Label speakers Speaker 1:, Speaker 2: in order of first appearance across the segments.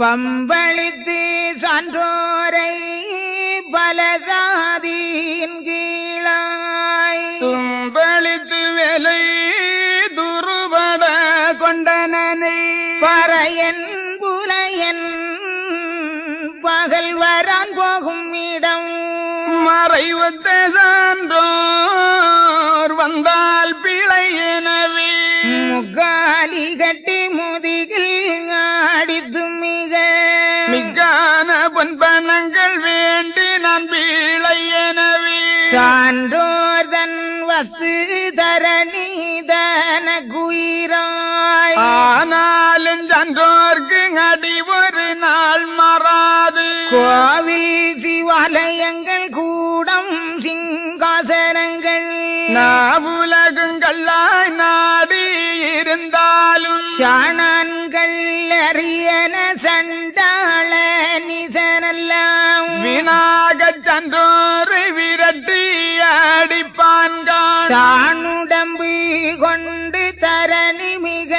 Speaker 1: பம்பளித்து சான்றோரை பலசாதியின் கீழாய் தும்பளித்து வேலை துருபட கொண்டனனை பறையன் புலையன் பகல் வரான் போகும் இடம் மறைவத்தை சான்றோர் வந்தால் ஆரணீதன குயிராய் ஆனாலும் சன்றோர்க்கு அடி ஒரு நாள் மாறாது கோவில் சிவாலயங்கள் கூடம் சிங்காசனங்கள் நாவுலகங்கள்லாம் நாடி இருந்தாலும் சாணான்கள் அறியன சண்டாள நிசனெல்லாம் விநாகச் சன்றோர் கட்டி அடிப்பான்கான் கொண்டு தரணி மிக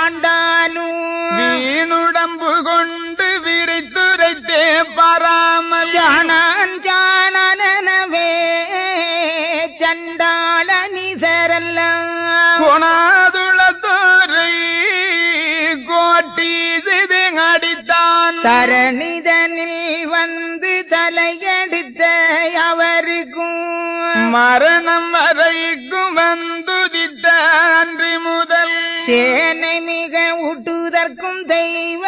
Speaker 1: ஆண்டானும் வீணுடம்பு கொண்டு விரித்துரைத்தே பராமல் ஜானான் சண்டாள நிசரல்ல குணாதுளத்துறை கோட்டி சிது அடித்தான் தரணிதனில் வந்து தலையடித்த அவ மரணம் வரைக்கும் வந்துதித்த அன்றி முதல் சேனை மிக ஊட்டுதற்கும் தெய்வ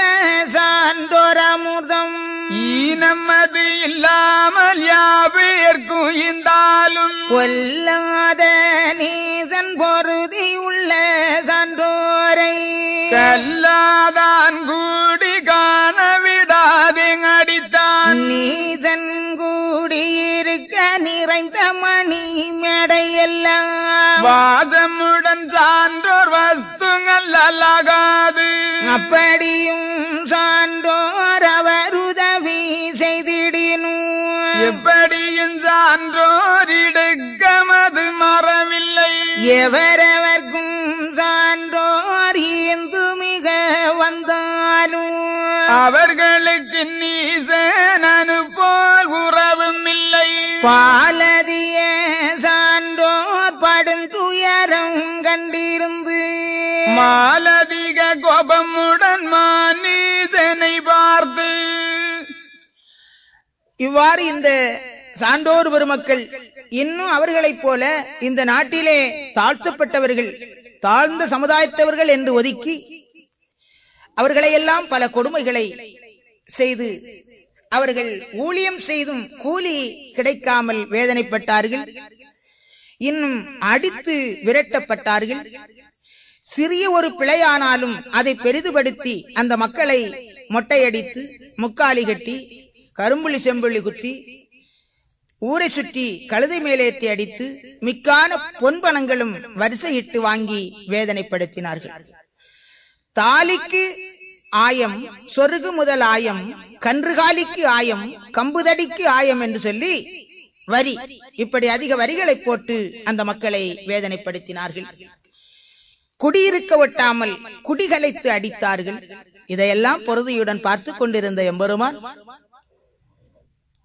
Speaker 1: சான்றோரமுதம் ஈனமது இல்லாமல் யாவேற்கும் இந்தாலும் கொல்லாத நீசன் பொருதி உள்ள சான்றோரை கல்லாதான் கூடி காண அடித்தான் நீதன் கூடியிருக்க நிறைந்த மணி மேடையெல்லாம் வாதமுடன் சான்றோர் வஸ்துங்கள் அல்லாகாது அப்படியும் சான்றோர் அவர் உதவி செய்திடினோ எப்படியும் சான்றோர் இடுக்கமது மரமில்லை எவரவர்க்கும் சான்றோர் வந்தாலும் அவர்களுக்கு நீசனு போல் உறவும் இல்லை பாலறிய சான்றோ படுந்துயரம் கண்டிருந்து மாலதிக கோபமுடன் மானீசனை
Speaker 2: பார்த்து இவ்வாறு இந்த சான்றோர் பெருமக்கள் இன்னும் அவர்களைப் போல இந்த நாட்டிலே தாழ்த்தப்பட்டவர்கள் தாழ்ந்த சமுதாயத்தவர்கள் என்று ஒதுக்கி அவர்களை எல்லாம் பல கொடுமைகளை செய்து அவர்கள் ஊழியம் செய்தும் கூலி கிடைக்காமல் வேதனைப்பட்டார்கள் இன்னும் அடித்து விரட்டப்பட்டார்கள் சிறிய ஒரு பிழையானாலும் அதை பெரிதுபடுத்தி அந்த மக்களை மொட்டையடித்து முக்காலி கட்டி கரும்புலி செம்புலி குத்தி ஊரை சுற்றி கழுதை மேலேற்றி அடித்து மிக்கான பொன்பணங்களும் வரிசையிட்டு வாங்கி வேதனைப்படுத்தினார்கள் தாலிக்கு ஆயம் சொருகு முதல் ஆயம் கன்றுகாலிக்கு ஆயம் கம்புதடிக்கு ஆயம் என்று சொல்லி வரி இப்படி அதிக வரிகளை போட்டு அந்த மக்களை வேதனைப்படுத்தினார்கள் குடியிருக்க ஒட்டாமல் குடிகளைத்து அடித்தார்கள் இதையெல்லாம் பொறுதியுடன் பார்த்து கொண்டிருந்த எம்பெருமான்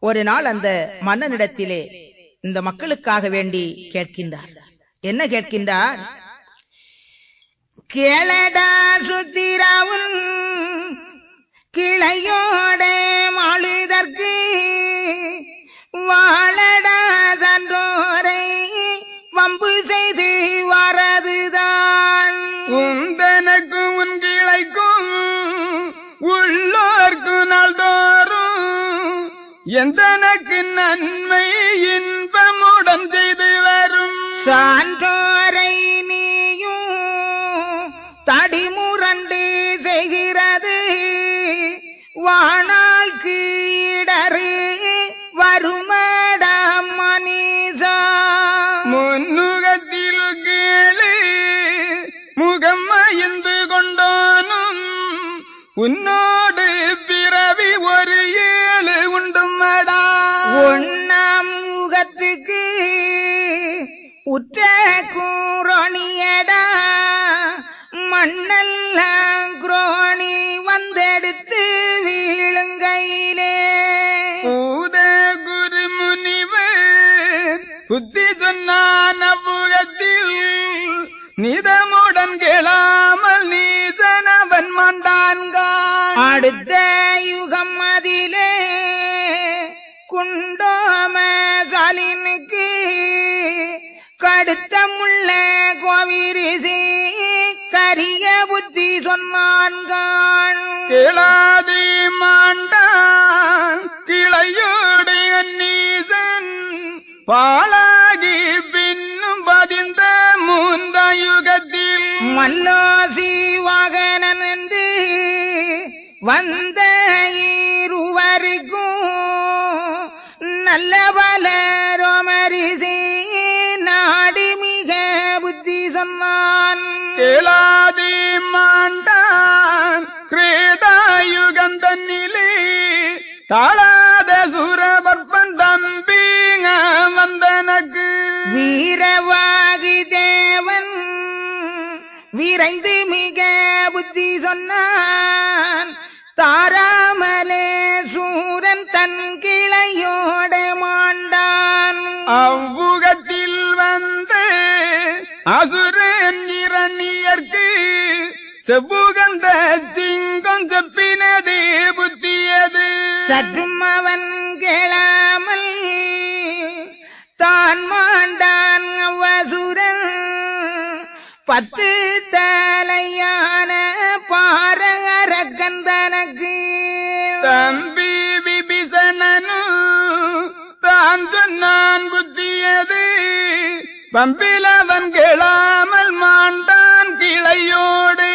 Speaker 2: ஒரு நாள் அந்த மன்னனிடத்திலே இந்த மக்களுக்காக வேண்டி கேட்கின்றார் என்ன கேட்கின்றார் கேளடா சுத்திராவும்
Speaker 1: கிளையோட மாளுதற்கு வாழடா சன்றோரை வம்பு செய்து வரதுதான் உந்தனக்கு உன் கிளைக்கும் உள்ளோர்க்கு நாள்தோறும் எந்தனக்கு நன்மை இன்பமுடன் செய்து வரும் சான்றோரை வாணால் கீடரு வருமட மனிதா முன்னுகத்தில் கீழே முகம் அயந்து கொண்டானும் உன்னோடு பிறவி ஒரு ஏழு மடா ஒன்னாம் முகத்துக்கு உற்ற கூரணியடா மண்ணெல்லாம் குரோணி வந்தெடுத்து கங்கையிலே பூத குரு முனிவர் புத்தி சொன்னான் அவ்வுலத்தில் நிதமுடன் கேளாமல் நீசனவன் மாண்டான்கான் அடுத்த யுகம் அதிலே குண்டோம கலினுக்கு கடுத்த முள்ள கோவிரிசி கரிய புத்தி சொன்னான்கான் கிளாதி மாண்டான் கிளையோடைய நீசன் பாலாகி பின்னும் பதிந்த மூந்த மல்லோசி வாகனன் என்று வந்த இருவருக்கும் நல்ல பல ரோமரிசி நாடி மிக புத்தி சொன்னான் மாண்ட கிரேதாயுகந்தன்னிலே தாளாத சூரபற்பன் தம்பிங்க வந்தனக்கு வீரவாகி தேவன் விரைந்து மிக புத்தி சொன்னான் தாராமலே சூரன் தன் கிளையோட மாண்டான் அவ்வுகத்தில் வந்து அசுரன் இரணியர்க்கு செவ்வுகந்த சிங்கம் செப்பினது புத்தியது சற்றும் அவன் கேளாமல் தான் மாண்டான் அவசுரன் பத்து தலையான பாரகரக்கன் தனக்கு தம்பி விபிசனனு தான் சொன்னான் புத்தியது பம்பிலவன் கேளாமல் மாண்ட விளையோடு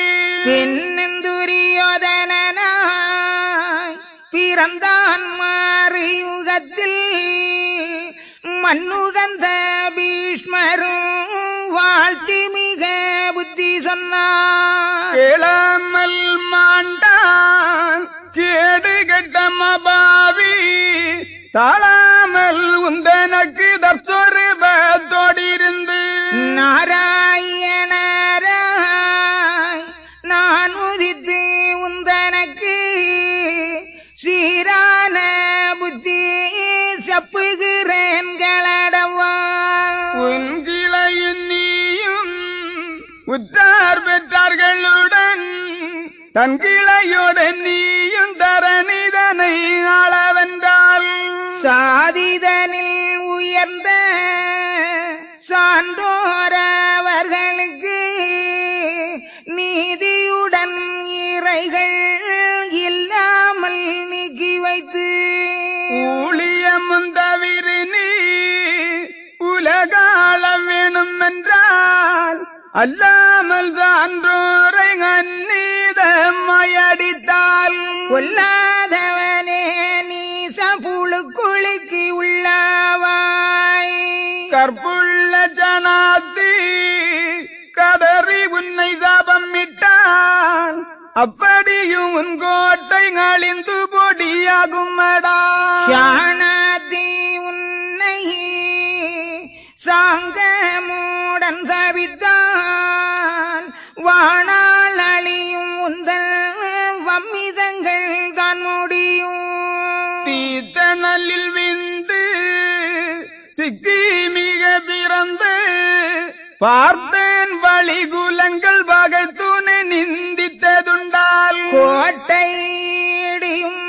Speaker 1: பெண்ணுந்துரியோதனாய் பிறந்தான் மாறு யுகத்தில் மண்ணுகந்த பீஷ்மரும் வாழ்த்தி மிக புத்தி சொன்னார் இளமல் மாண்டான் கேடு கட்டமபாவி தாளாமல் உந்தனக்கு தற்சொரு தற்சொருபத்தோடிருந்து நாராயி அடியார்களுடன் தன் கிளையுடன் நீயும் தரணிதனை அளவென்றால் சாதிதனில் உயர்ந்த சான்றோரவர்களுக்கு நீதியுடன் இறைகள் இல்லாமல் நீக்கி வைத்து ஊழியமும் தவிர நீ உலகாள வேணும் என்றால் அல்லாமல் சான்றோரை கண்ணீதமையடித்தால் கொல்லாதவனே நீ சபுழு குலுக்கி உள்ளாவாய் கற்புள்ள ஜனாதி கதறி உன்னை சாபம் இட்டால் அப்படியும் உன் கோட்டை அழிந்து பொடியாகும் மடாதி உன்னை சாங்க மூடன் சவித்து வாணால் அழியும் உந்தல் வம்மிதங்கள் தான் முடியும் தீத்தனலில் விந்து சிக்கி மிக பிறந்து பார்த்தேன் வழிகுலங்கள் பகத்துனை நிந்தித்ததுண்டால் கோட்டை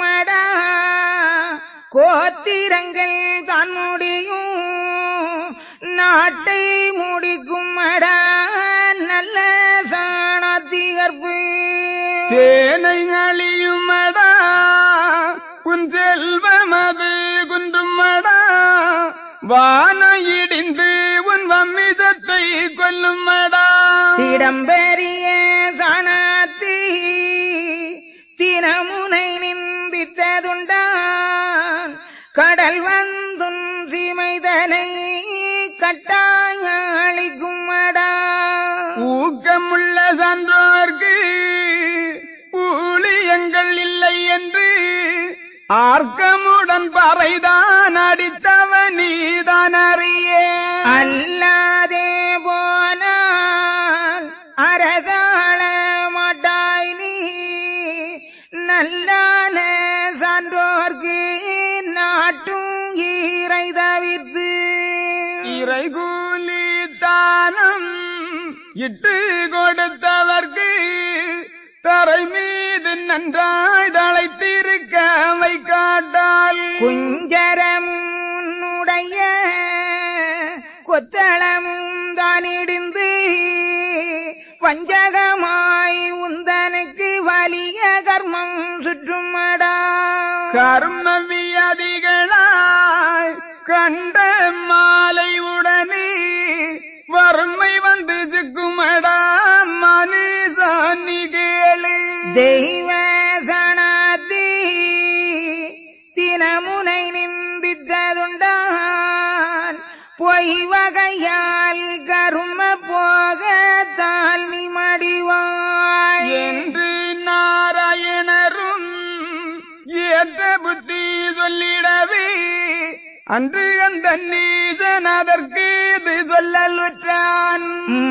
Speaker 1: மடா கோத்திரங்கள் தான் முடியும் நாட்டை முடிக்கும் மடா நல்ல சாணத்திகற்பு சேனை அழியுமடா குன் செல்வமது குன்றுமடா வான இடிந்து உன் வம்மிதத்தை கொல்லுமடா இடம்பெரிய சாணாத்தி தினமுனை நிந்தித்ததுண்டான் கடல் வந்தும் சிமைதனை கட்டா சான்றோர்க்கு ஊழியங்கள் இல்லை என்று ஆர்க்கமுடன் பறைதான் அடித்தவன் நீதான் அறிய அல்லாதே போன அரசாள மாட்டாய் நீ நல்லான சான்றோர்க்கு நாட்டும் ஈரை தவிர்த்து இறை கூலி தானம் இட்டு கொடுத்தவர்க்கு தரை மீது நன்றாய் தழைத்திருக்க அவை காட்டால் குஞ்சரம் உடைய கொத்தளமும் தான் இடிந்து பஞ்சகமாய் உந்தனுக்கு வலிய கர்மம் சுற்றுமடா கர்ம வியாதிகளாய் கண்ட மாலை உடனே வறுமை வந்து சிக்குமடா மனுஷா கேளு தெய்வ சனாதி தினமுனை நிந்தித்ததுண்டான் பொய் வகையால் கரும போக அன்று அந்த நீசன் அதற்கு நீசனதற்கு சொல்லலுற்றான்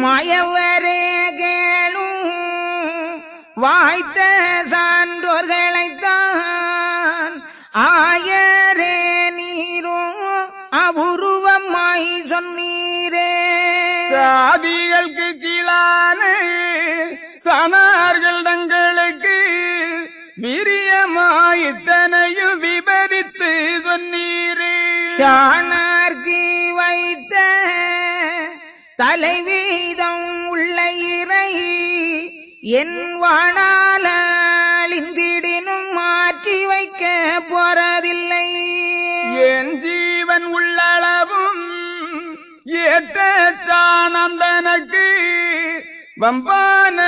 Speaker 1: மயவரே கேளும் வாய்த்த சான்றோர்களைத்தான் ஆயரே நீரும் அபுருவமாய் சொன்னீரே சாதிகளுக்கு கீழான சனார்கள் தங்களுக்கு விரியமாயித்தனையு விபரித்து சொன்னீரே சாணார்கி வைத்த தலைவீதம் உள்ள இறை என் வாணால மாற்றி வைக்க போறதில்லை என் ஜீவன் உள்ளளவும் ஏற்ற சானந்தனுக்கு வம்பான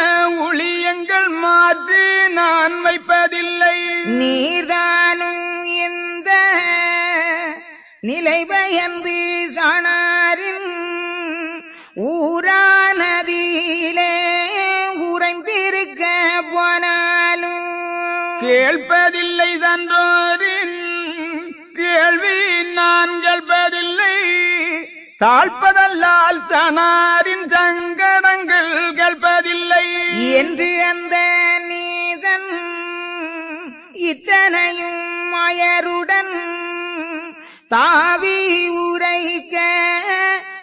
Speaker 1: ஒளியங்கள் மாற்றி நான் வைப்பதில்லை நீர்தானும் இந்த நிலை பயந்து சாணாரின் ஊரானதியிலே உறைந்திருக்க போனாலும் கேள்பதில்லை சன்றோரின் கேள்வி நான் கேள்பதில்லை தாழ்ப்பதல்லால் சனாரின் சங்க மக்கள் கல்பதில்லை என்று அந்த நீதன் இத்தனையும் மயருடன் தாவி உரைக்க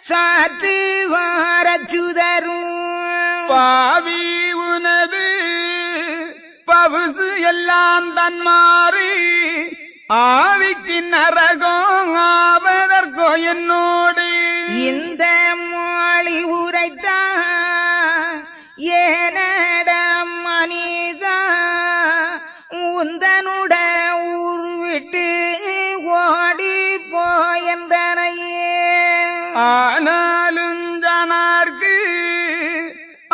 Speaker 1: சாற்றி வாரச்சுதரும் பாவி உனது பவுசு எல்லாம் தன்மாறி ஆவிக்கு நரகோங்க போ என்னோடு இந்த மாளி உரைத்தா ஏனடம் மனிதா உந்தனுட உருவிட்டு ஓடி போயந்தனையே ஆனாலும் ஜனார்க்கு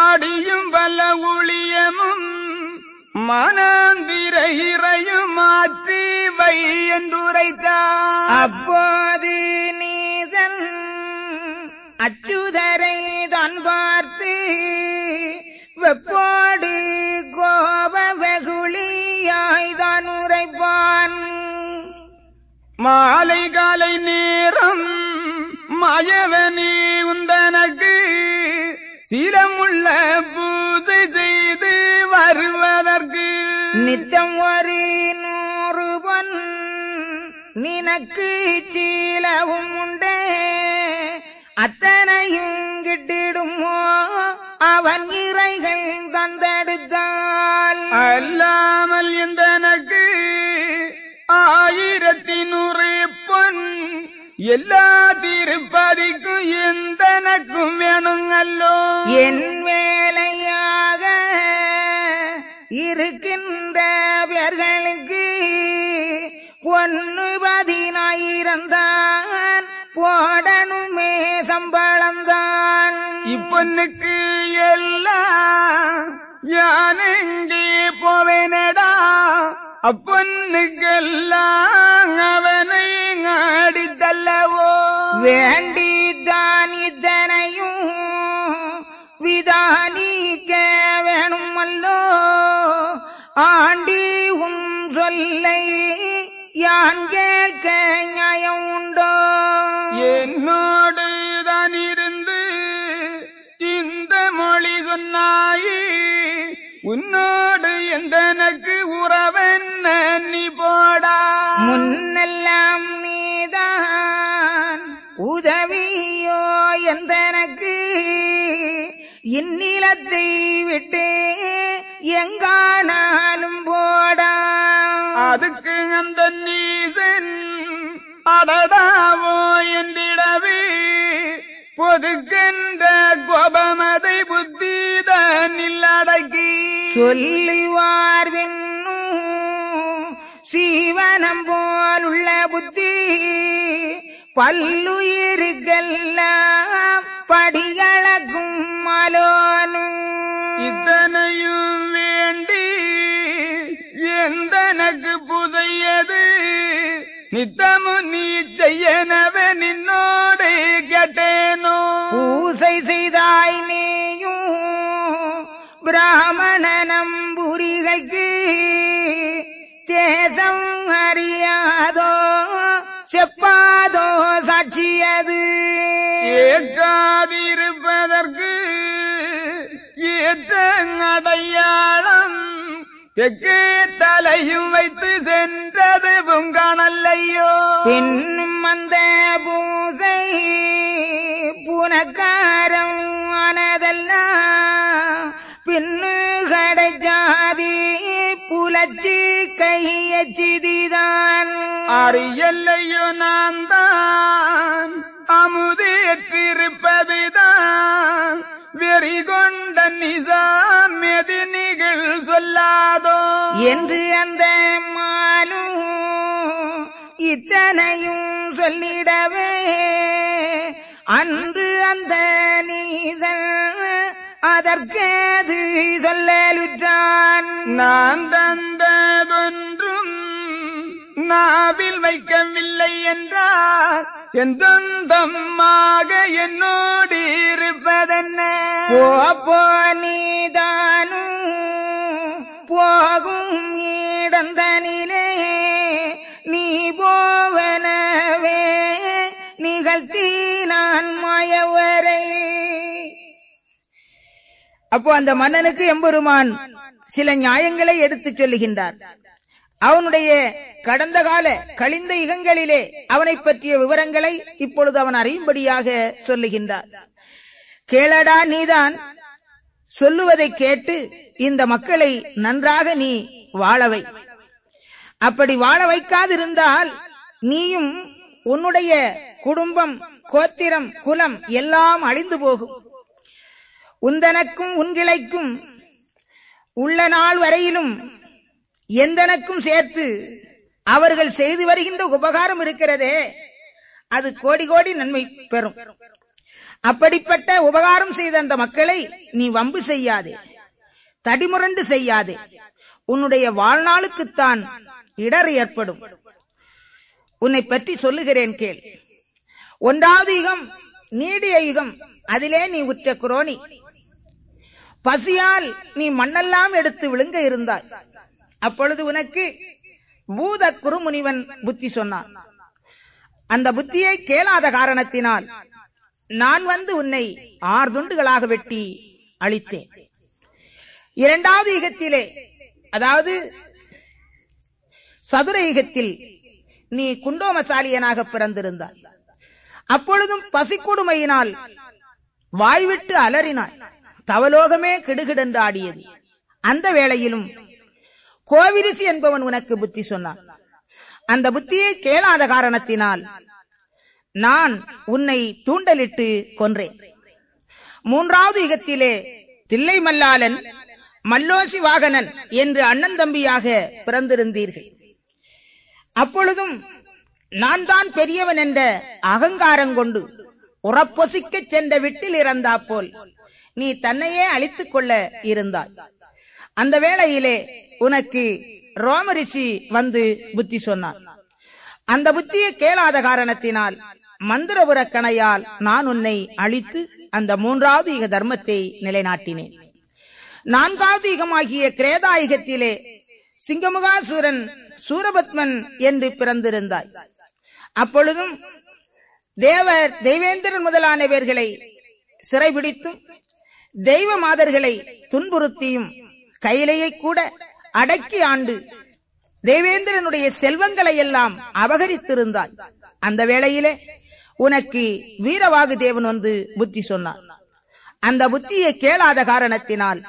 Speaker 1: அடியும் வல்ல ஒளி மனாந்திரை இறையும் மாற்றி வை என்றுரைத்த அப்போது நீதன் அச்சுதரை தான் பார்த்து வெப்போடு கோப வெகுளியாய்தான் உரைப்பான் மாலை காலை நேரம் மயவனி உந்தனக்கு சிலமுள்ள பூஜை நித்தம் ஒரு நூறுவன் நினக்கு சீலவும் உண்டே அத்தனையும் கிட்டிடுமோ அவன் இறைகள் தந்தெடுத்தால் அல்லாமல் எந்தனக்கு ஆயிரத்தி நூறு பொன் எல்லா திருப்பதிக்கும் எந்தனக்கும் வேணும் அல்லோ என் வேலையாக இருக்கின்றவர்களுக்கு பொன்னு பதினாயிரம் தான் போடணுமே சம்பளம்தான் எல்லாம் யானெங்கே போவேனடா அப்பொன்னுக்கெல்லாம் அவனை ஆடித்தல்லவோ வேண்டித்தான் இத்தனையும் விதானீக்க வேணும் அல்லோ ஆண்டி உன் சொல்லை யான் கேட்க நியாயம் உண்டோ என்னோடு தான் இருந்து இந்த மொழி சொன்னாயே உன்னோடு எந்தனக்கு உறவென்ன நீ போடா முன் இல்லத்தை விட்டு எங்கானாலும் போட அதுக்கு அந்த நீசன் அடடாவோ என்றிடவே பொதுக்கின்ற கோபமதை புத்தி தன்னில் அடக்கி சொல்லுவார் சீவனம் போல் உள்ள புத்தி பல்லுயிர்கெல்லாம் படியழகும் மலோனும் இதனையும் வேண்டி எந்தனக்கு புதையது நித்தமும் நீ செய்யனவே நின்னோடு கேட்டேனோ பூசை செய்தாய் நீயும் பிராமணனம் புரிகைக்கு தேசம் அறியாதோ செப்பாதோ சாட்சியது ஏற்காதிருப்பதற்கு ஏற்ற அடையாளம் தெற்கே தலையும் வைத்து சென்றது பூங்கானல்லையோ பின்னும் அந்த பூசை புனக்காரம் ஆனதெல்லாம் பின்னு ஜாதி புலச்சி கைய சிதிதான் அறியல்லையோ நான் தான் அமுதேற்றிருப்பதுதான் வெறி கொண்ட நிசாம் எது நிகழ் சொல்லாதோ என்று அந்த மாலும் இத்தனையும் சொல்லிடவே அன்று அந்த நீதன் அதற்கேது சொல்லலுற்றான் நான் தந்ததொன்றும் நாவில் வைக்கவில்லை என்றார் எந்தந்தமாக என்னோடு இருப்பதென்ன போ நீதானும் போகும் இடந்தனிலே நீ போவனவே நிகழ்த்தி
Speaker 2: நான் மாயவரை அப்போ அந்த மன்னனுக்கு எம்பெருமான் சில நியாயங்களை எடுத்து சொல்லுகின்றார் அவனுடைய கடந்த கால கழிந்த யுகங்களிலே அவனை பற்றிய விவரங்களை இப்பொழுது அவன் அறியும்படியாக சொல்லுகின்றார் கேளடா நீதான் சொல்லுவதை கேட்டு இந்த மக்களை நன்றாக நீ வாழவை அப்படி வாழ வைக்காதிருந்தால் நீயும் உன்னுடைய குடும்பம் கோத்திரம் குலம் எல்லாம் அழிந்து போகும் உந்தனக்கும் உன்கிளைக்கும் உள்ள நாள் வரையிலும் எந்தனக்கும் சேர்த்து அவர்கள் செய்து வருகின்ற உபகாரம் இருக்கிறதே அது கோடி கோடி நன்மை பெறும் அப்படிப்பட்ட உபகாரம் செய்த அந்த மக்களை நீ வம்பு செய்யாதே தடிமுரண்டு செய்யாதே உன்னுடைய வாழ்நாளுக்குத்தான் இடர் ஏற்படும் உன்னை பற்றி சொல்லுகிறேன் கேள் ஒன்றாவது யுகம் நீடிய யுகம் அதிலே நீ உற்ற குரோனி பசியால் நீ மண்ணெல்லாம் எடுத்து விழுங்க இருந்தாய் அப்பொழுது உனக்கு பூத குருமுனிவன் புத்தி சொன்னான் அந்த புத்தியை கேளாத காரணத்தினால் நான் வந்து உன்னை ஆறு துண்டுகளாக வெட்டி அழித்தேன் இரண்டாவது யுகத்திலே அதாவது சதுர யுகத்தில் நீ குண்டோமசாலியனாக பிறந்திருந்தாய் அப்பொழுதும் பசிக்கொடுமையினால் வாய்விட்டு அலறினாய் தவலோகமே கெடுகிடென்றாடியது அந்த வேளையிலும் கோவிரிசி என்பவன் உனக்கு புத்தி சொன்னான் அந்த புத்தியை கேளாத காரணத்தினால் நான் உன்னை தூண்டலிட்டு கொன்றேன் மூன்றாவது யுகத்திலே தில்லை மல்லாளன் மல்லோசி வாகனன் என்று அண்ணன் தம்பியாக பிறந்திருந்தீர்கள் அப்பொழுதும் நான் தான் பெரியவன் என்ற அகங்காரம் கொண்டு உறப்பொசிக்கச் சென்ற விட்டில் இறந்தா போல் நீ தன்னையே அழித்துக் கொள்ள இருந்தாய் அந்த வேளையிலே உனக்கு ரோமரிஷி வந்து புத்தி சொன்னான் அந்த புத்தியை கேளாத காரணத்தினால் மந்திரபுர கணையால் நான் உன்னை அழித்து அந்த மூன்றாவது யுக தர்மத்தை நிலைநாட்டினேன் நான்காவது யுகமாகிய கிரேதாயுகத்திலே சிங்கமுகாசூரன் சூரபத்மன் என்று பிறந்திருந்தாய் அப்பொழுதும் தேவர் தெய்வேந்திரன் முதலானவர்களை சிறைபிடித்தும் தெய்வ மாதர்களை துன்புறுத்தியும் கைலையை கூட அடக்கி ஆண்டு தேவேந்திரனுடைய செல்வங்களை எல்லாம் அபகரித்திருந்தாய் அந்த வேளையிலே உனக்கு வீரவாகு தேவன் வந்து புத்தி சொன்னான் அந்த புத்தியை கேளாத காரணத்தினால்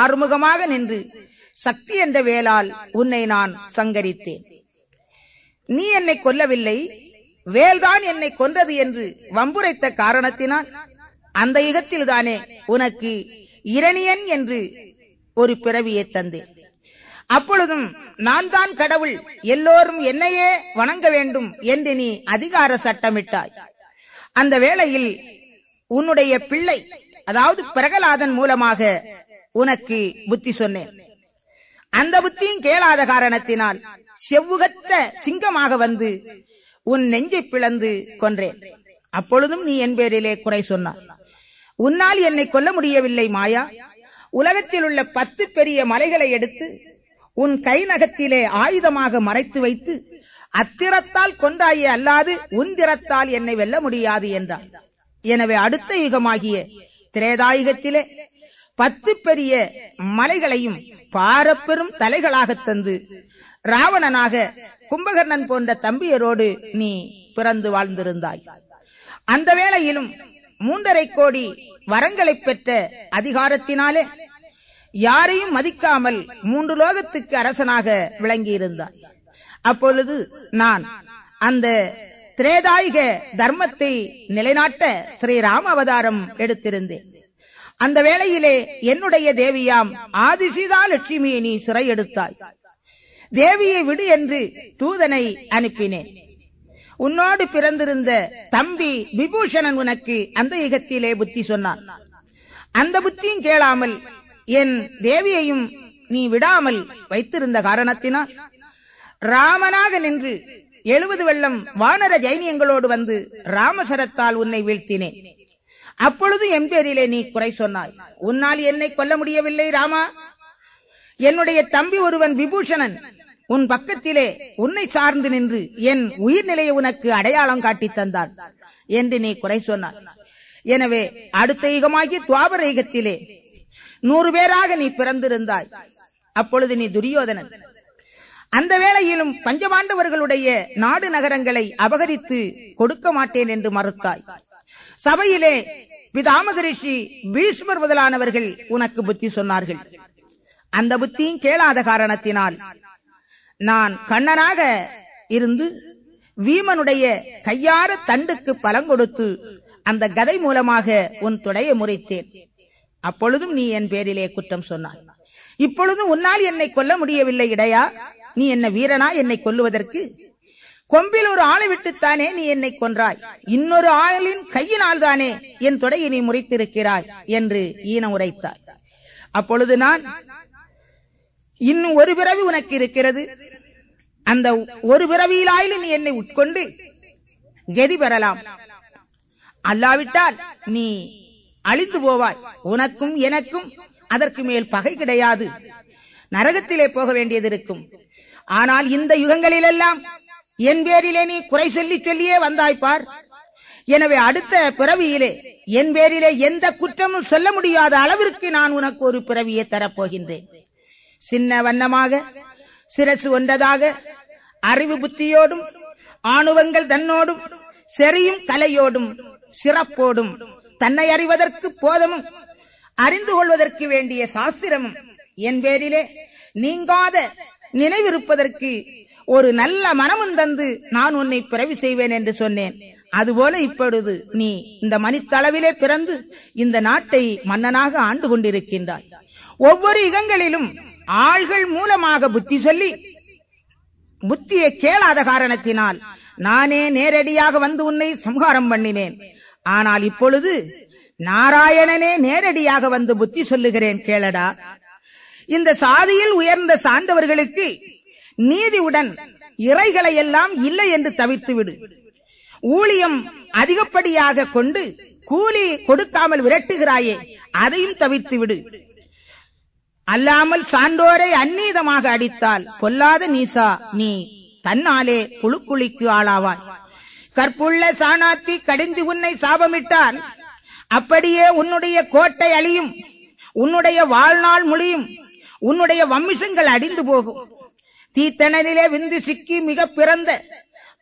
Speaker 2: ஆறுமுகமாக நின்று சக்தி என்ற வேளால் உன்னை நான் சங்கரித்தேன் நீ என்னை கொல்லவில்லை வேல்தான் என்னை கொன்றது என்று வம்புரைத்த காரணத்தினால் அந்த யுகத்தில் தானே உனக்கு இரணியன் என்று ஒரு பிறவியை தந்தேன் அப்பொழுதும் நான் தான் கடவுள் எல்லோரும் என்னையே வணங்க வேண்டும் என்று நீ அதிகார சட்டமிட்டாய் அந்த வேளையில் உன்னுடைய பிள்ளை அதாவது பிரகலாதன் மூலமாக உனக்கு புத்தி சொன்னேன் அந்த புத்தியும் கேளாத காரணத்தினால் செவ்வுகத்த சிங்கமாக வந்து உன் நெஞ்சை பிளந்து கொன்றேன் அப்பொழுதும் நீ என் பேரிலே குறை சொன்னார் உன்னால் என்னை கொல்ல முடியவில்லை மாயா உலகத்தில் உள்ள பத்து பெரிய மலைகளை எடுத்து உன் கை நகத்திலே ஆயுதமாக மறைத்து வைத்து அத்திரத்தால் கொண்டாயே அல்லாது திறத்தால் என்னை வெல்ல முடியாது என்றார் எனவே அடுத்த யுகமாகிய திரேதாயுகத்திலே பத்து பெரிய மலைகளையும் பாரப்பெரும் தலைகளாக தந்து ராவணனாக கும்பகர்ணன் போன்ற தம்பியரோடு நீ பிறந்து வாழ்ந்திருந்தாய் அந்த வேளையிலும் மூன்றரை கோடி வரங்களை பெற்ற அதிகாரத்தினாலே யாரையும் மதிக்காமல் மூன்று லோகத்துக்கு அரசனாக விளங்கியிருந்தார் அப்பொழுது நான் அந்த திரேதாயிக தர்மத்தை நிலைநாட்ட ஸ்ரீராம அவதாரம் எடுத்திருந்தேன் அந்த வேளையிலே என்னுடைய தேவியாம் ஆதிசிதா லட்சுமியை நீ சிறை எடுத்தாய் தேவியை விடு என்று தூதனை அனுப்பினேன் உன்னோடு பிறந்திருந்த தம்பி விபூஷணன் உனக்கு அந்த யுகத்திலே புத்தி சொன்னான் அந்த புத்தியும் கேளாமல் என் தேவியையும் நீ விடாமல் வைத்திருந்த காரணத்தினால் ராமனாக நின்று எழுபது வெள்ளம் வானர ஜைனியங்களோடு வந்து ராமசரத்தால் உன்னை வீழ்த்தினேன் அப்பொழுது என் பேரிலே நீ குறை சொன்னாய் உன்னால் என்னை கொல்ல முடியவில்லை ராமா என்னுடைய தம்பி ஒருவன் விபூஷணன் உன் பக்கத்திலே உன்னை சார்ந்து நின்று என் உயிர்நிலையை உனக்கு அடையாளம் காட்டி தந்தார் என்று நீ குறை சொன்னார் எனவே அடுத்த யுகமாகி துவாபர யுகத்திலே நூறு பேராக நீ பிறந்திருந்தாய் அப்பொழுது நீ துரியோதனன் அந்த வேளையிலும் பஞ்சபாண்டவர்களுடைய நாடு நகரங்களை அபகரித்து கொடுக்க மாட்டேன் என்று மறுத்தாய் சபையிலே பிதாமகரிஷி பீஷ்மர் முதலானவர்கள் உனக்கு புத்தி சொன்னார்கள் அந்த புத்தியும் கேளாத காரணத்தினால் நான் கண்ணனாக இருந்து வீமனுடைய கையார தண்டுக்கு பலம் கொடுத்து அந்த கதை மூலமாக உன் துடையை முறைத்தேன் அப்பொழுதும் நீ என் பேரிலே குற்றம் சொன்னாய் இப்பொழுதும் உன்னால் என்னை கொல்ல முடியவில்லை இடையா நீ என்ன வீரனா என்னை கொல்லுவதற்கு கொம்பில் ஒரு ஆளை விட்டுத்தானே நீ என்னை கொன்றாய் இன்னொரு ஆளின் கையினால் தானே என் தொடையை நீ முறைத்திருக்கிறாய் என்று ஈன உரைத்தாய் அப்பொழுது நான் இன்னும் ஒரு பிறவி உனக்கு இருக்கிறது அந்த ஒரு பிறவியிலாயிலும் நீ என்னை உட்கொண்டு கதி பெறலாம் அல்லாவிட்டால் நீ அழிந்து போவாய் உனக்கும் எனக்கும் அதற்கு மேல் பகை கிடையாது நரகத்திலே போக வேண்டியது இருக்கும் ஆனால் இந்த யுகங்களிலெல்லாம் என் பேரிலே நீ குறை சொல்லி சொல்லியே வந்தாய்ப்பார் எனவே அடுத்த பிறவியிலே என் பேரிலே எந்த குற்றமும் சொல்ல முடியாத அளவிற்கு நான் உனக்கு ஒரு பிறவியை தரப்போகின்றேன் சின்ன வண்ணமாக சிரசு ஒன்றதாக அறிவு புத்தியோடும் ஆணுவங்கள் தன்னோடும் செறியும் கலையோடும் சிறப்போடும் தன்னை அறிவதற்கு போதமும் அறிந்து கொள்வதற்கு வேண்டிய சாஸ்திரமும் என் பேரிலே நீங்காத நினைவிருப்பதற்கு ஒரு நல்ல மனமும் தந்து நான் உன்னை பிறவி செய்வேன் என்று சொன்னேன் அதுபோல இப்பொழுது நீ இந்த மணித்தளவிலே பிறந்து இந்த நாட்டை மன்னனாக ஆண்டு கொண்டிருக்கின்றாய் ஒவ்வொரு இகங்களிலும் ஆள்கள் மூலமாக புத்தி சொல்லி புத்தியை கேளாத காரணத்தினால் நானே நேரடியாக வந்து உன்னை சம்ஹாரம் பண்ணினேன் ஆனால் இப்பொழுது நாராயணனே நேரடியாக வந்து புத்தி சொல்லுகிறேன் கேளடா இந்த சாதியில் உயர்ந்த சார்ந்தவர்களுக்கு நீதியுடன் இறைகளை எல்லாம் இல்லை என்று தவிர்த்து விடு ஊழியம் அதிகப்படியாக கொண்டு கூலி கொடுக்காமல் விரட்டுகிறாயே அதையும் தவிர்த்து விடு அல்லாமல் சான்றோரை அந்நீதமாக அடித்தால் கொல்லாத நீசா நீ தன்னாலே புழுக்குழிக்கு ஆளாவாய் கற்புள்ள சாணாத்தி கடிந்து உன்னை சாபமிட்டால் அப்படியே உன்னுடைய கோட்டை அழியும் உன்னுடைய வாழ்நாள் முடியும் உன்னுடைய வம்சங்கள் அடிந்து போகும் தீத்தனதிலே விந்து சிக்கி மிக பிறந்த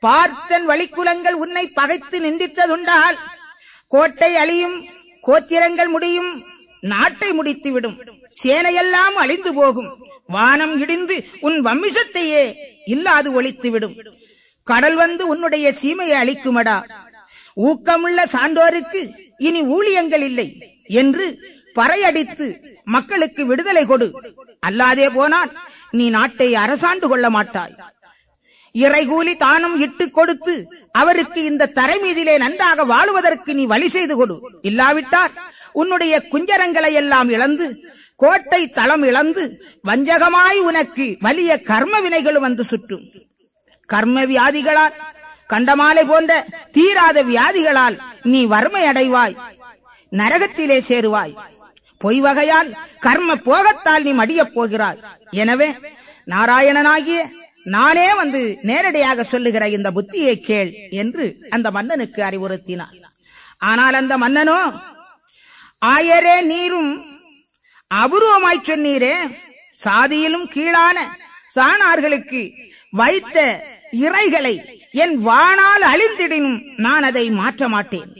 Speaker 2: பார்த்தன் வழிக்குலங்கள் உன்னை பகைத்து நிந்தித்ததுண்டால் கோட்டை அழியும் கோத்திரங்கள் முடியும் நாட்டை முடித்துவிடும் சேனையெல்லாம் அழிந்து போகும் வானம் இடிந்து உன் வம்மிஷத்தையே இல்லாது ஒழித்துவிடும் கடல் வந்து உன்னுடைய சீமையை அழிக்குமடா ஊக்கமுள்ள சான்றோருக்கு இனி ஊழியங்கள் இல்லை என்று பறையடித்து மக்களுக்கு விடுதலை கொடு அல்லாதே போனால் நீ நாட்டை அரசாண்டு கொள்ள மாட்டாய் இறைகூலி தானும் இட்டு கொடுத்து அவருக்கு இந்த தரை மீதிலே நன்றாக வாழுவதற்கு நீ வழி செய்து கொடு இல்லாவிட்டால் உன்னுடைய குஞ்சரங்களை எல்லாம் இழந்து கோட்டை தளம் இழந்து வஞ்சகமாய் உனக்கு வலிய கர்ம வினைகளும் வந்து சுற்றும் கர்ம வியாதிகளால் கண்டமாலை போன்ற தீராத வியாதிகளால் நீ வறுமை அடைவாய் நரகத்திலே சேருவாய் பொய் வகையால் கர்ம போகத்தால் நீ மடியப் போகிறாய் எனவே நாராயணனாகிய நானே வந்து நேரடியாக சொல்லுகிற இந்த புத்தியை கேள் என்று அந்த மன்னனுக்கு அறிவுறுத்தினார் ஆனால் அந்த மன்னனோ ஆயரே நீரும் அபூர்வமாய் சொன்னீரே சாதியிலும் கீழான சாணார்களுக்கு வைத்த இறைகளை என் வானால் அழிந்திடினும் நான் அதை மாற்ற மாட்டேன்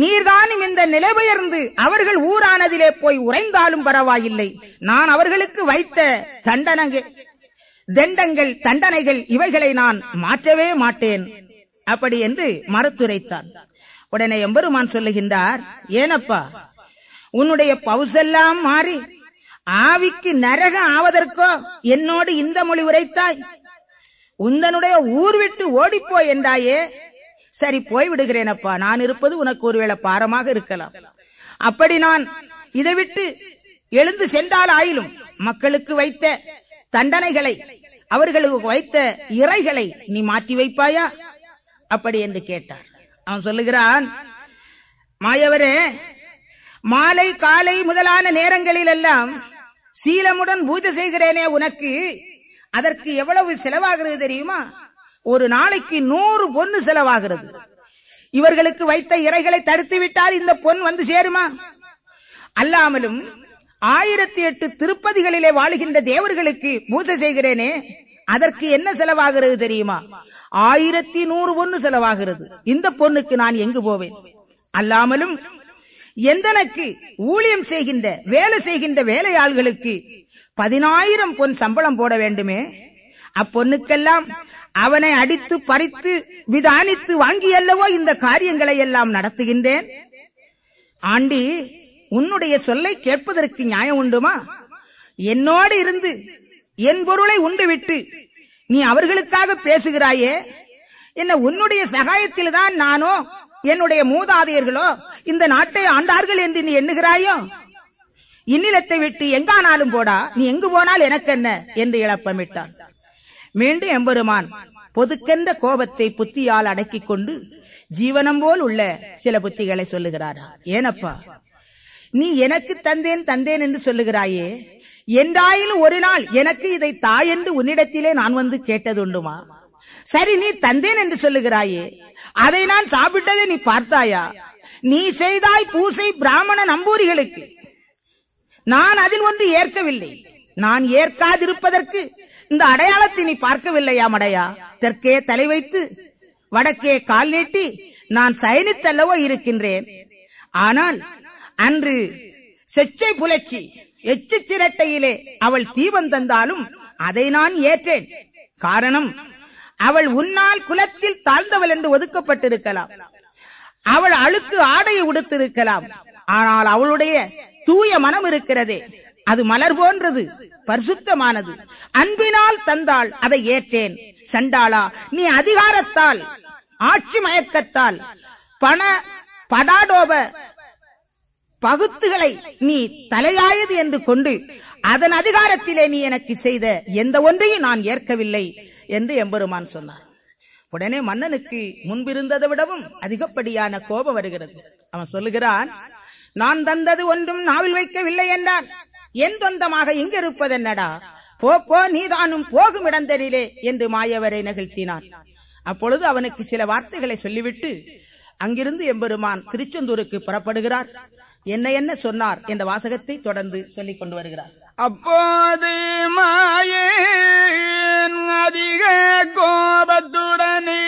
Speaker 2: நீர்தானும் இந்த நிலைபெயர்ந்து அவர்கள் ஊரானதிலே போய் உறைந்தாலும் பரவாயில்லை நான் அவர்களுக்கு வைத்த தண்டனங்கள் தண்டங்கள் தண்டனைகள் இவைகளை நான் மாற்றவே மாட்டேன் அப்படி என்று மறுத்துரைத்தான் உடனே எம்பெருமான் சொல்லுகின்றார் ஏனப்பா உன்னுடைய பவுசெல்லாம் மாறி ஆவிக்கு நரக ஆவதற்கோ என்னோடு இந்த மொழி உரைத்தாய் உந்தனுடைய ஊர் விட்டு ஓடிப்போ என்றாயே சரி போய் விடுகிறேனப்பா நான் இருப்பது உனக்கு ஒருவேளை பாரமாக இருக்கலாம் அப்படி நான் இதை விட்டு எழுந்து சென்றால் ஆயிலும் மக்களுக்கு வைத்த தண்டனைகளை அவர்களுக்கு வைத்த இறைகளை நீ மாற்றி வைப்பாயா அப்படி என்று கேட்டார் அவன் சொல்லுகிறான் மாயவரே மாலை காலை முதலான நேரங்களில் எல்லாம் சீலமுடன் பூஜை செய்கிறேனே உனக்கு அதற்கு எவ்வளவு செலவாகிறது தெரியுமா ஒரு நாளைக்கு நூறு பொண்ணு செலவாகிறது இவர்களுக்கு வைத்த இறைகளை தடுத்து விட்டால் இந்த பொன் வந்து சேருமா அல்லாமலும் ஆயிரத்தி எட்டு திருப்பதிகளிலே வாழுகின்ற தேவர்களுக்கு பூஜை செய்கிறேனே அதற்கு என்ன செலவாகிறது தெரியுமா ஆயிரத்தி நூறு பொண்ணு செலவாகிறது இந்த பொண்ணுக்கு நான் எங்கு போவேன் அல்லாமலும் எந்தனக்கு ஊழியம் செய்கின்ற வேலை செய்கின்ற வேலையாள்களுக்கு பதினாயிரம் பொன் சம்பளம் போட வேண்டுமே அப்பொண்ணுக்கெல்லாம் அவனை அடித்து பறித்து விதானித்து அல்லவோ இந்த காரியங்களை எல்லாம் நடத்துகின்றேன் ஆண்டி உன்னுடைய சொல்லை கேட்பதற்கு நியாயம் உண்டுமா என்னோடு இருந்து என் பொருளை உண்டுவிட்டு நீ அவர்களுக்காக பேசுகிறாயே என்ன உன்னுடைய சகாயத்தில் தான் நானோ என்னுடைய மூதாதையர்களோ இந்த நாட்டை ஆண்டார்கள் என்று நீ எண்ணுகிறாயோ இன்னிலத்தை விட்டு எங்கானாலும் போடா நீ எங்கு போனால் எனக்கு என்ன என்று இழப்பமிட்டான் மீண்டும் எம்பெருமான் பொதுக்கென்ற கோபத்தை புத்தியால் அடக்கிக் கொண்டு ஜீவனம் போல் உள்ள சில புத்திகளை சொல்லுகிறாரா ஏனப்பா நீ எனக்கு தந்தேன் தந்தேன் என்று சொல்லுகிறாயே என்றாயிலும் ஒரு நாள் எனக்கு இதை தாய் என்று உன்னிடத்திலே நான் வந்து கேட்டதுண்டுமா சரி நீ தந்தேன் என்று சொல்லுகிறாயே அதை நான் சாப்பிட்டதை நீ பார்த்தாயா நீ செய்தாய் பூசை பிராமண நம்பூரிகளுக்கு நான் அதில் ஒன்று ஏற்கவில்லை நான் ஏற்காதிருப்பதற்கு இந்த அடையாளத்தை நீ பார்க்கவில்லையா மடையா தெற்கே தலை வைத்து வடக்கே கால் நீட்டி நான் சயனித்தல்லவோ இருக்கின்றேன் ஆனால் அன்று செச்சை புலட்சி எச்சு சிரட்டையிலே அவள் தீபம் தந்தாலும் அதை நான் ஏற்றேன் காரணம் அவள் உன்னால் குலத்தில் தாழ்ந்தவள் என்று ஒதுக்கப்பட்டிருக்கலாம் அவள் அழுக்கு ஆடையை உடுத்திருக்கலாம் ஆனால் அவளுடைய தூய மனம் இருக்கிறதே அது மலர் போன்றது பரிசுத்தமானது அன்பினால் தந்தாள் அதை ஏற்றேன் சண்டாளா நீ அதிகாரத்தால் ஆட்சி மயக்கத்தால் பண படாடோப பகுத்துகளை நீ தலையாயது என்று கொண்டு அதன் அதிகாரத்திலே நீ எனக்கு செய்த எந்த ஒன்றையும் நான் ஏற்கவில்லை என்று எம்பெருமான் சொன்னார் உடனே மன்னனுக்கு முன்பிருந்ததை விடவும் அதிகப்படியான கோபம் வருகிறது அவன் சொல்லுகிறான் நான் தந்தது ஒன்றும் நாவில் வைக்கவில்லை என்றான் என் சொந்தமாக இங்கு இருப்பதென்னடா போ போ நீதானும் போகும் தெரியலே என்று மாயவரை நகழ்த்தினான் அப்பொழுது அவனுக்கு சில வார்த்தைகளை சொல்லிவிட்டு அங்கிருந்து எம்பெருமான் திருச்செந்தூருக்கு புறப்படுகிறார் என்ன என்ன சொன்னார் என்ற வாசகத்தை தொடர்ந்து சொல்லிக் கொண்டு வருகிறார் அப்போது மாயேன் அதிக
Speaker 1: கோபத்துடனே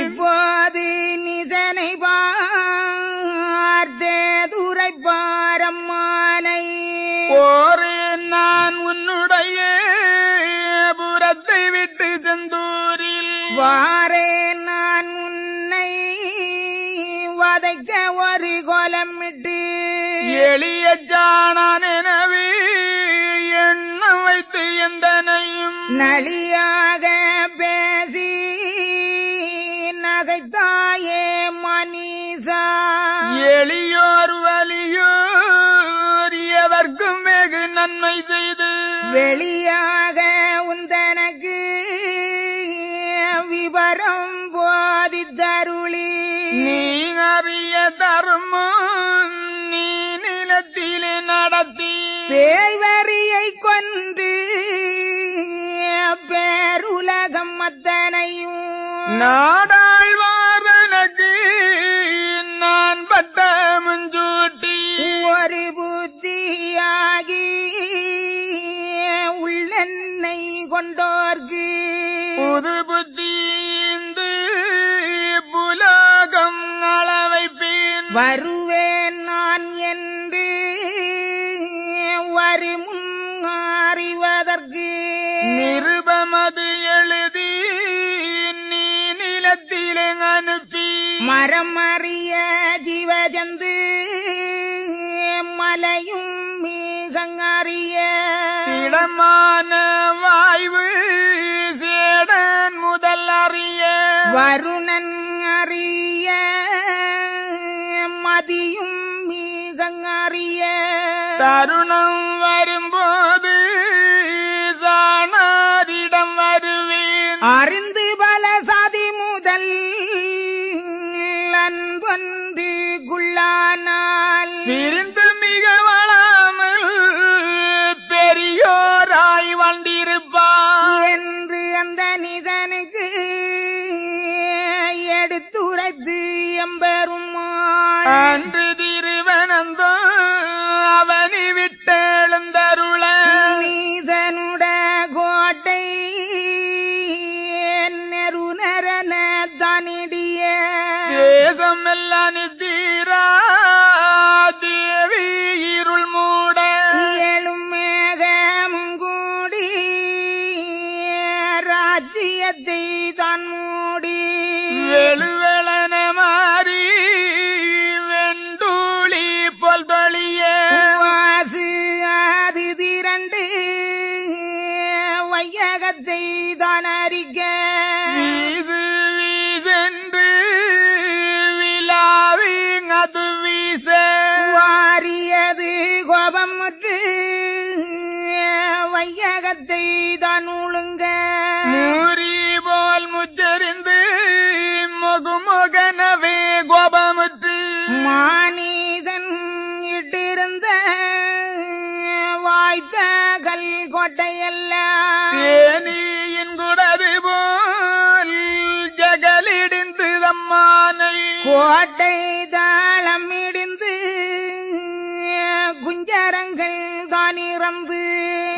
Speaker 1: இப்போது நிசனை பார்த்தேதுரை பாரம்மானை ஒரு நான் உன்னுடைய புறத்தை விட்டு செந்தூரில் வாரே நான் உன்னை வதைக்க ஒரு கோலமிட்டு எளிய ஜானான் எனவே எந்தனையும் நலியாக பேசி நகைத்தாயே மணிசா எளியோர் வலியோர் எவர்க்கும் வெகு நன்மை செய்து வெளியாக உந்தனக்கு விவரம் போதித்தருளி நீ அறிய தருமம் நடத்தி பேய்வரியை கொன்று பேருலகம் அத்தனையும் நாடாழ்வாரனுக்கு நான் பட்ட முஞ்சூட்டி ஒரு புத்தியாகி உள்ளென்னை கொண்டோர்க்கு புது புத்திந்து புலகம் அளவை பின் வருவ நிலத்து நிருபமது எழுதி நீ நிலத்திலே அனுப்பி மரம் அறிய ஜீவஜந்து மலையும் மீகங்கறிய இடமான வாய்வு சேடன் முதல் அறிய வருணன் அறிய மதியும் மீகங்கறிய தருணம் வரும்பு விருந்து மிக வளாமல் பெரியோராய் வண்டிருப்பார் என்று அந்த நிதனுக்கு எடுத்துரைத்து எம்பெருமான் அன்று திருவனந்தோ ராஜ்யத்தை தான் மூடி வெளுவெளன மாறி வெண்டூளி போல் தொழிய வாசு ஆதி திரண்டு வையகத்தை தான் அறிக்க வீசு வீசென்று விழாவிங் அது வீச வாரியது கோபம் முற்று வையகத்தை தான் மகனவே கோபமுற்று மானீசன் இட்டிருந்த வாய்த்த கல் கோட்டையல்ல தேனியின் குடது போல் ஜகலிடிந்து தம்மானை கோட்டை தாளம் இடிந்து குஞ்சரங்கள் தானிறந்து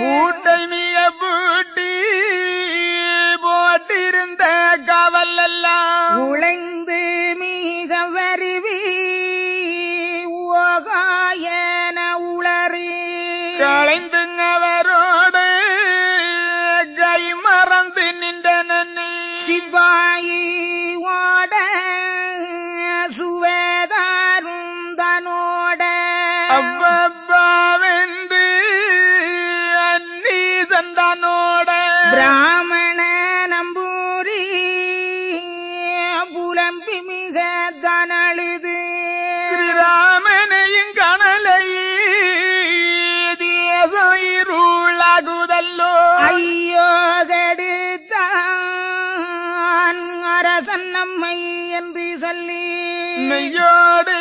Speaker 1: கூட்டை மிக பூட்ட உழந்த கவலெல்லாம் உழைந்து மீக வருவி ஓகாயன உளறி களைந்துங்க அவரோடு கை மறந்து நின்றனி சிவாயி ஓட சுவேதாருந்தனோட அவ்வென்று அன்னீசந்தனோட பிரா yeah.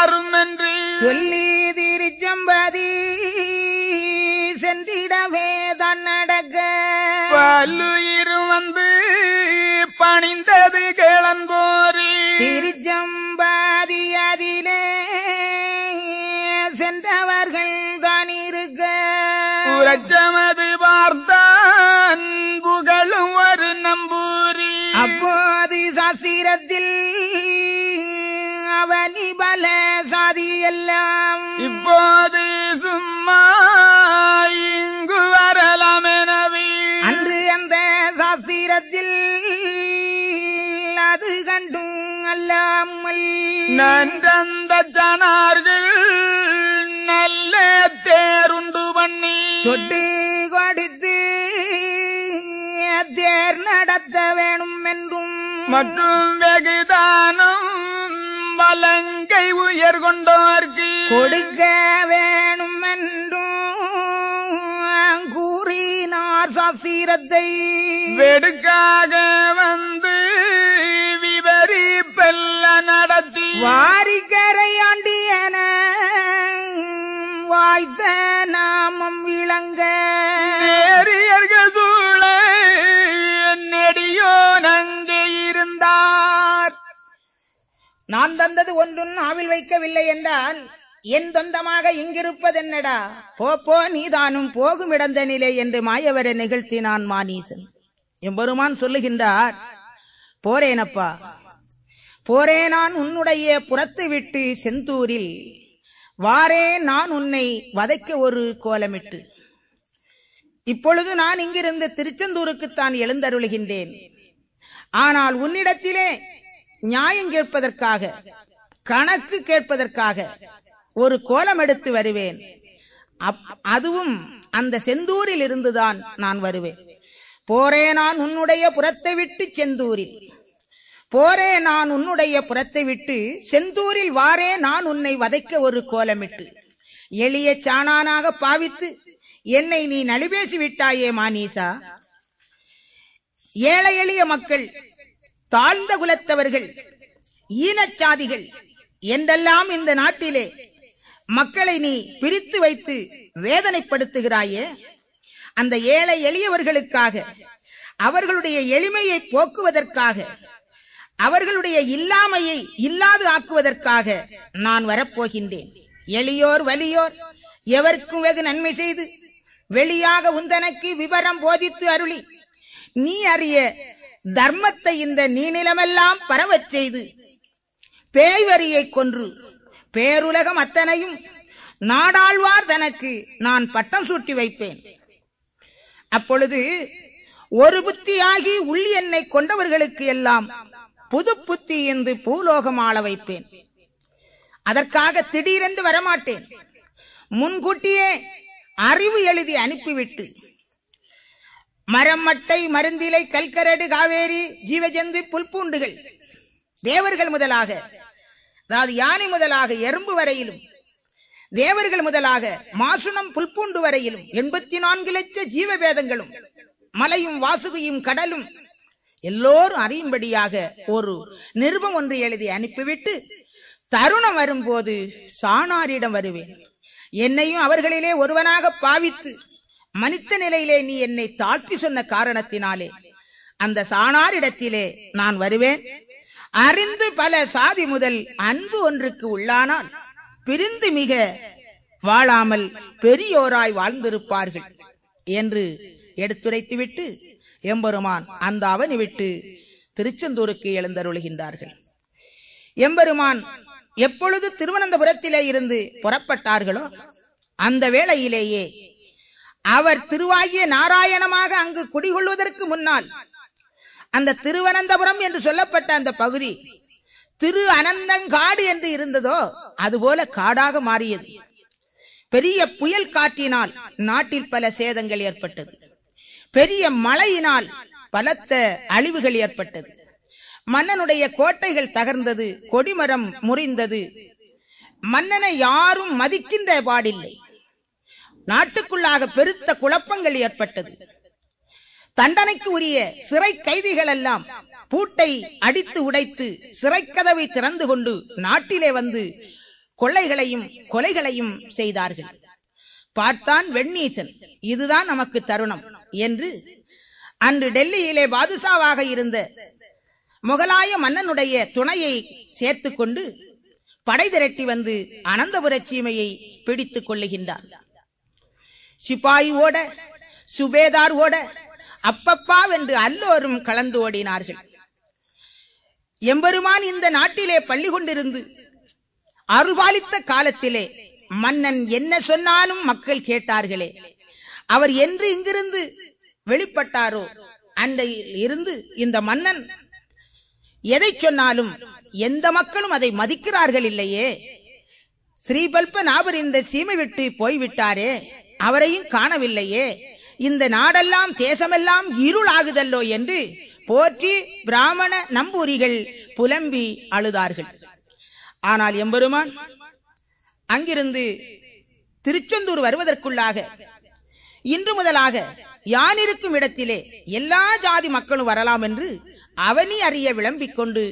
Speaker 1: ஆறும் என்று சொல்லி திருச்சம்பதி சென்றிடவே தான் நடக்க பல்லுயிர் வந்து பணிந்தது கிளம்போரி திருச்சம்பாதி அதிலே சென்றவர்கள் தான் இருக்க உரச்சமது பார்த்தான் புகழும் ஒரு நம்பூரி அப்போது சாசிரத்தில் அவனி பல சாதி எல்லாம் இப்போது சும்மா இங்கு வரலாமெனவே அன்று அந்த சாசிரத்தில் அது கண்டும் அல்லாமல் நன்றந்த ஜனார்கள் நல்ல தேருண்டு பண்ணி தொட்டு கொடுத்து தேர் நடத்த வேணும் என்றும் மற்றும் வெகுதானம் ஆலங்கை உயர் கொண்டோர்க்கு கொடுக்க வேணும் என்றும் கூறினார் சசீரத்தை வெடுக்காக வந்து விவரி பெல்ல நடத்தி வாரிக்கரை ஆண்டியன வாய்த்த நாமம் விளங்க நேரியர்கள் சூழ
Speaker 2: நெடியோ நங்கே இருந்தார் நான் தந்தது ஒன்றும் ஆவில் வைக்கவில்லை என்றால் என் தொந்தமாக இங்கிருப்பதென்னடா போ போ நீதானும் போகும் இடந்த நிலை என்று மாயவரை நிகழ்த்தினான் மானீசன் எம்பெருமான் சொல்லுகின்றார் போரேனப்பா போரே நான் உன்னுடைய புறத்து விட்டு செந்தூரில் வாரே நான் உன்னை வதைக்க ஒரு கோலமிட்டு இப்பொழுது நான் இங்கிருந்து திருச்செந்தூருக்குத்தான் எழுந்தருளுகின்றேன் ஆனால் உன்னிடத்திலே நியாயம் கேட்பதற்காக கணக்கு கேட்பதற்காக ஒரு கோலம் எடுத்து வருவேன் அதுவும் அந்த செந்தூரில் இருந்துதான் நான் வருவேன் போரே நான் உன்னுடைய புறத்தை விட்டு செந்தூரில் போரே நான் உன்னுடைய புறத்தை விட்டு செந்தூரில் வாரே நான் உன்னை வதைக்க ஒரு கோலமிட்டு எளிய சாணானாக பாவித்து என்னை நீ நலிபேசி விட்டாயே மானீசா ஏழை எளிய மக்கள் தாழ்ந்த குலத்தவர்கள் ஈனச்சாதிகள் என்றெல்லாம் இந்த நாட்டிலே மக்களை நீ பிரித்து வைத்து வேதனைப்படுத்துகிறாயே அந்த ஏழை எளியவர்களுக்காக அவர்களுடைய எளிமையை போக்குவதற்காக அவர்களுடைய இல்லாமையை இல்லாது ஆக்குவதற்காக நான் வரப்போகின்றேன் எளியோர் வலியோர் எவருக்கும் வெகு நன்மை செய்து வெளியாக உந்தனக்கு விவரம் போதித்து அருளி நீ அறிய தர்மத்தை இந்த நீநிலமெல்லாம் பரவச் செய்து பேய்வரியை கொன்று பேருலகம் அத்தனையும் நாடாழ்வார் தனக்கு நான் பட்டம் சூட்டி வைப்பேன் அப்பொழுது ஒரு புத்தியாகி உள்ளி எண்ணை கொண்டவர்களுக்கு எல்லாம் புது புத்தி என்று பூலோகம் ஆள வைப்பேன் அதற்காக திடீரென்று வரமாட்டேன் முன்கூட்டியே அறிவு எழுதி அனுப்பிவிட்டு மரம் மட்டை மருந்திலை கல்கரடு காவேரி ஜீவஜந்து புல்பூண்டுகள் தேவர்கள் முதலாக அதாவது யானை முதலாக எறும்பு வரையிலும் தேவர்கள் முதலாக மாசுணம் புல்பூண்டு வரையிலும் எண்பத்தி நான்கு லட்ச ஜீவ வேதங்களும் மலையும் வாசுகையும் கடலும் எல்லோரும் அறியும்படியாக ஒரு நிருபம் ஒன்று எழுதி அனுப்பிவிட்டு தருணம் வரும்போது சாணாரிடம் வருவேன் என்னையும் அவர்களிலே ஒருவனாக பாவித்து மனித நிலையிலே நீ என்னை தாழ்த்தி சொன்ன காரணத்தினாலே அந்த சாணாரிடத்திலே நான் வருவேன் அறிந்து பல சாதி முதல் அன்பு ஒன்றுக்கு உள்ளானால் பிரிந்து மிக வாழாமல் பெரியோராய் வாழ்ந்திருப்பார்கள் என்று எடுத்துரைத்துவிட்டு எம்பெருமான் அந்த அவனி விட்டு திருச்செந்தூருக்கு எழுந்தருளுகின்றார்கள் எம்பெருமான் எப்பொழுது திருவனந்தபுரத்திலே இருந்து புறப்பட்டார்களோ அந்த வேளையிலேயே அவர் திருவாகிய நாராயணமாக அங்கு குடிகொள்வதற்கு முன்னால் அந்த திருவனந்தபுரம் என்று சொல்லப்பட்ட அந்த பகுதி திரு அனந்தங்காடு என்று இருந்ததோ அதுபோல காடாக மாறியது பெரிய புயல் காற்றினால் நாட்டில் பல சேதங்கள் ஏற்பட்டது பெரிய மழையினால் பலத்த அழிவுகள் ஏற்பட்டது மன்னனுடைய கோட்டைகள் தகர்ந்தது கொடிமரம் முறிந்தது மன்னனை யாரும் மதிக்கின்ற பாடில்லை நாட்டுக்குள்ளாக பெருத்த குழப்பங்கள் ஏற்பட்டது தண்டனைக்கு உரிய சிறை கைதிகள் எல்லாம் பூட்டை அடித்து உடைத்து சிறைக்கதவை திறந்து கொண்டு நாட்டிலே வந்து கொள்ளைகளையும் கொலைகளையும் செய்தார்கள் பார்த்தான் வெண்ணீசன் இதுதான் நமக்கு தருணம் என்று அன்று டெல்லியிலே பாதுஷாவாக இருந்த முகலாய மன்னனுடைய துணையை சேர்த்து கொண்டு படை திரட்டி வந்து அனந்தபுர சீமையை பிடித்துக் கொள்ளுகின்றான் சிப்பாயி ஓட சுபேதார் ஓட அப்பப்பா என்று அல்லோரும் கலந்து ஓடினார்கள் எம்பெருமான் இந்த நாட்டிலே பள்ளி கொண்டிருந்து அருபாலித்த காலத்திலே மன்னன் என்ன சொன்னாலும் மக்கள் கேட்டார்களே அவர் என்று இங்கிருந்து வெளிப்பட்டாரோ அண்டையில் இருந்து இந்த மன்னன் எதை சொன்னாலும் எந்த மக்களும் அதை மதிக்கிறார்கள் இல்லையே ஸ்ரீபல்பன் அவர் இந்த சீமை விட்டு போய்விட்டாரே அவரையும் காணவில்லையே இந்த நாடெல்லாம் தேசமெல்லாம் இருளாகுதல்லோ என்று போற்றி பிராமண நம்பூரிகள் புலம்பி அழுதார்கள் ஆனால் எம்பெருமான் அங்கிருந்து திருச்செந்தூர் வருவதற்குள்ளாக இன்று முதலாக யான் இருக்கும் இடத்திலே எல்லா ஜாதி மக்களும் வரலாம் என்று அவனி அறிய விளம்பிக் கொண்டு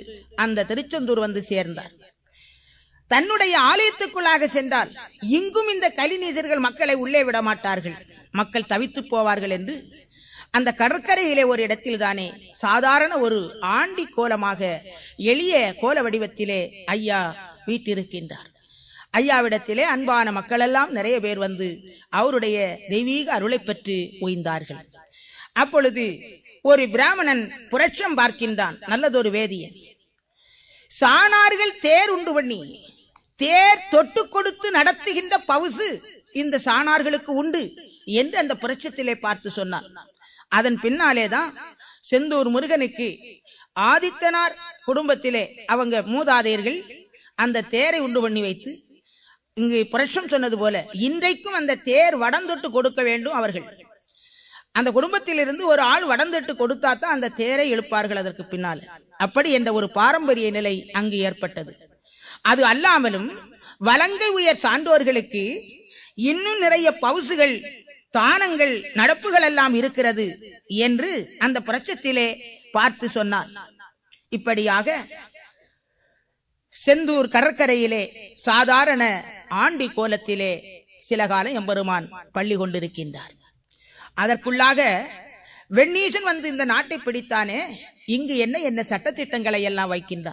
Speaker 2: அந்த திருச்செந்தூர் வந்து சேர்ந்தார் தன்னுடைய ஆலயத்துக்குள்ளாக சென்றால் இங்கும் இந்த கலிநீசர்கள் மக்களை உள்ளே விட மாட்டார்கள் மக்கள் தவித்து போவார்கள் என்று அந்த கடற்கரையிலே ஒரு இடத்தில் தானே சாதாரண ஒரு ஆண்டி கோலமாக எளிய கோல வடிவத்திலே ஐயா வீட்டிருக்கின்றார் ஐயாவிடத்திலே அன்பான மக்கள் எல்லாம் நிறைய பேர் வந்து அவருடைய தெய்வீக அருளை பெற்று ஓய்ந்தார்கள் அப்பொழுது ஒரு பிராமணன் புரட்சம் பார்க்கின்றான் நல்லதொரு வேதியன் சாணார்கள் தேர் உண்டு பண்ணி தேர் தொட்டு கொடுத்து நடத்துகின்ற பவுசு இந்த சாணார்களுக்கு உண்டு என்று அந்த புரட்சத்திலே பார்த்து சொன்னார் அதன் பின்னாலேதான் செந்தூர் முருகனுக்கு ஆதித்தனார் குடும்பத்திலே அவங்க மூதாதையர்கள் அந்த தேரை உண்டு பண்ணி வைத்து இங்கு புரட்சம் சொன்னது போல இன்றைக்கும் அந்த தேர் வடந்தொட்டு கொடுக்க வேண்டும் அவர்கள் அந்த குடும்பத்திலிருந்து ஒரு ஆள் வடந்தொட்டு கொடுத்தாத்தான் அந்த தேரை எழுப்பார்கள் அதற்கு பின்னால் அப்படி என்ற ஒரு பாரம்பரிய நிலை அங்கு ஏற்பட்டது அது அல்லாமலும் வலங்கை உயர் சான்றோர்களுக்கு இன்னும் நிறைய பவுசுகள் தானங்கள் நடப்புகள் எல்லாம் இருக்கிறது என்று அந்த புரட்சத்திலே பார்த்து சொன்னார் இப்படியாக செந்தூர் கடற்கரையிலே சாதாரண ஆண்டி கோலத்திலே சில காலம் எம்பெருமான் பள்ளி கொண்டிருக்கின்றார் அதற்குள்ளாக வெண்ணீசன் வந்து இந்த நாட்டை பிடித்தானே இங்கு என்ன என்ன சட்டத்திட்டங்களை எல்லாம் வைக்கின்றார்